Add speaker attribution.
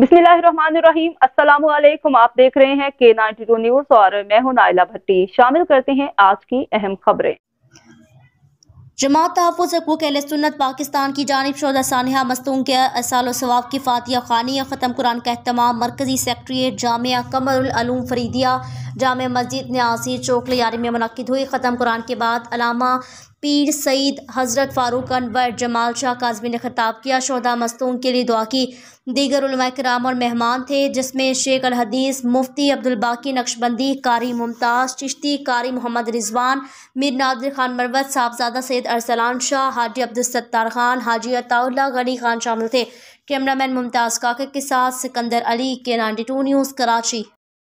Speaker 1: बिस्मिल्लाहिर्रहमानिर्रहीम अस्सलाम वालेकुम आप देख रहे हैं के नाइनटी टू न्यूज और मैं हूं नाइला भट्टी शामिल करते हैं आज की अहम खबरें
Speaker 2: जमात तहफ़ हकूक सुन्नत पाकिस्तान की जानब शोदा सानहा मस्तूम के साल सवाब की फ़ातिया खानी ख़त्म कुरान का अहतमाम मरकज़ी सेक्रट्रिएट जामिया कमरम फरीदिया जाम मस्जिद न्यासी चौक यारी में मनद हुई ख़त्म कुरान के बाद अलामा पीर सईद हज़रत फ़ारूक अनवर जमाल शाह काजमी ने खताब किया शहदा मस्तून के लिए दुआ की दीगर कराम और मेहमान थे जिसमें शेख अलहदीस मुफ्ती अब्दुलबाकी नक्शबंदी कारी मुमताज़ चिश्ती कारी मोहम्मद रिजवान मीर नादिर खान मरवत साहबजादा सैद अरसलान शाह हाजी अब्दुलसत्तार खान हाजी अताउल्ला गनी खान शामिल थे कैमरामैन मुमताज़ काक के साथ सिकंदर अली के नाइन्टी टू न्यूज़ कराची